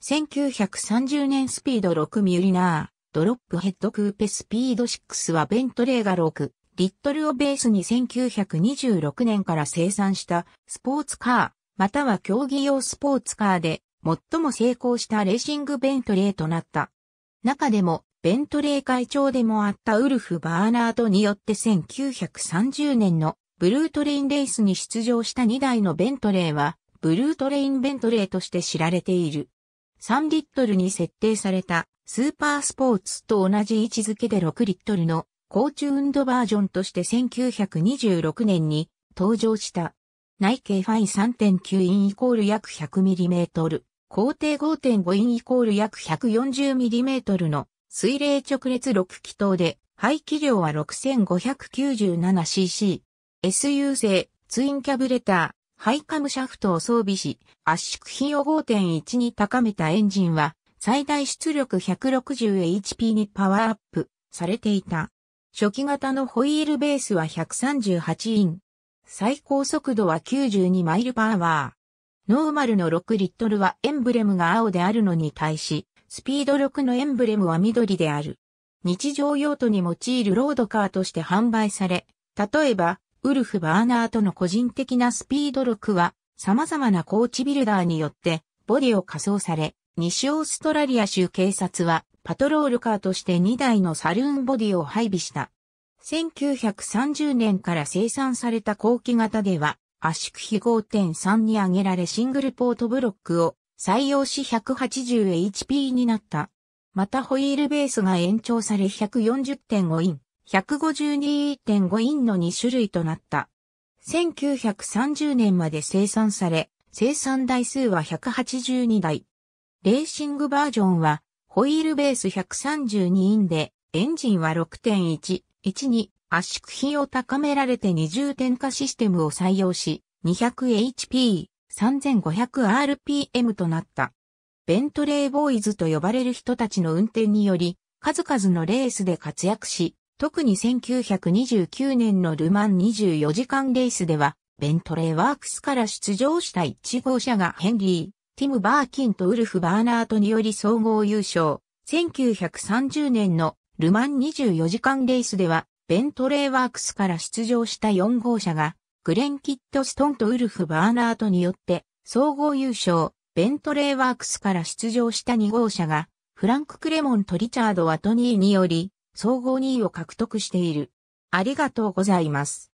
1930年スピード6ミュリナー、ドロップヘッドクーペスピード6はベントレーが6、リットルをベースに1926年から生産したスポーツカー、または競技用スポーツカーで最も成功したレーシングベントレーとなった。中でも、ベントレー会長でもあったウルフ・バーナードによって1930年のブルートレインレースに出場した2台のベントレーは、ブルートレインベントレーとして知られている。3リットルに設定されたスーパースポーツと同じ位置づけで6リットルの高中運動バージョンとして1926年に登場した。内径ファイ3.9インイコール約1 0 0トル、高低5.5インイコール約1 4 0トルの水冷直列6気筒で排気量は 6597cc。SU 製ツインキャブレター。ハイカムシャフトを装備し、圧縮比を5.1に高めたエンジンは、最大出力 160HP にパワーアップされていた。初期型のホイールベースは138イン。最高速度は92マイルパワー。ノーマルの6リットルはエンブレムが青であるのに対し、スピード6のエンブレムは緑である。日常用途に用いるロードカーとして販売され、例えば、ウルフ・バーナーとの個人的なスピード力は、様々なコーチビルダーによって、ボディを仮装され、西オーストラリア州警察は、パトロールカーとして2台のサルーンボディを配備した。1930年から生産された後期型では、圧縮比5.3に上げられシングルポートブロックを採用し 180HP になった。またホイールベースが延長され140.5イン152.5インの2種類となった。1930年まで生産され、生産台数は182台。レーシングバージョンは、ホイールベース132インで、エンジンは6.1、1に圧縮比を高められて二重点火システムを採用し、200HP、3500rpm となった。ベントレーボーイズと呼ばれる人たちの運転により、数々のレースで活躍し、特に1929年のルマン24時間レースでは、ベントレーワークスから出場した1号車がヘンリー、ティム・バーキンとウルフ・バーナートにより総合優勝。1930年のルマン24時間レースでは、ベントレーワークスから出場した4号車が、グレン・キッド・ストンとウルフ・バーナートによって総合優勝。ベントレーワークスから出場した2号車が、フランク・クレモンとリチャード・ワトニーにより、総合2位を獲得している。ありがとうございます。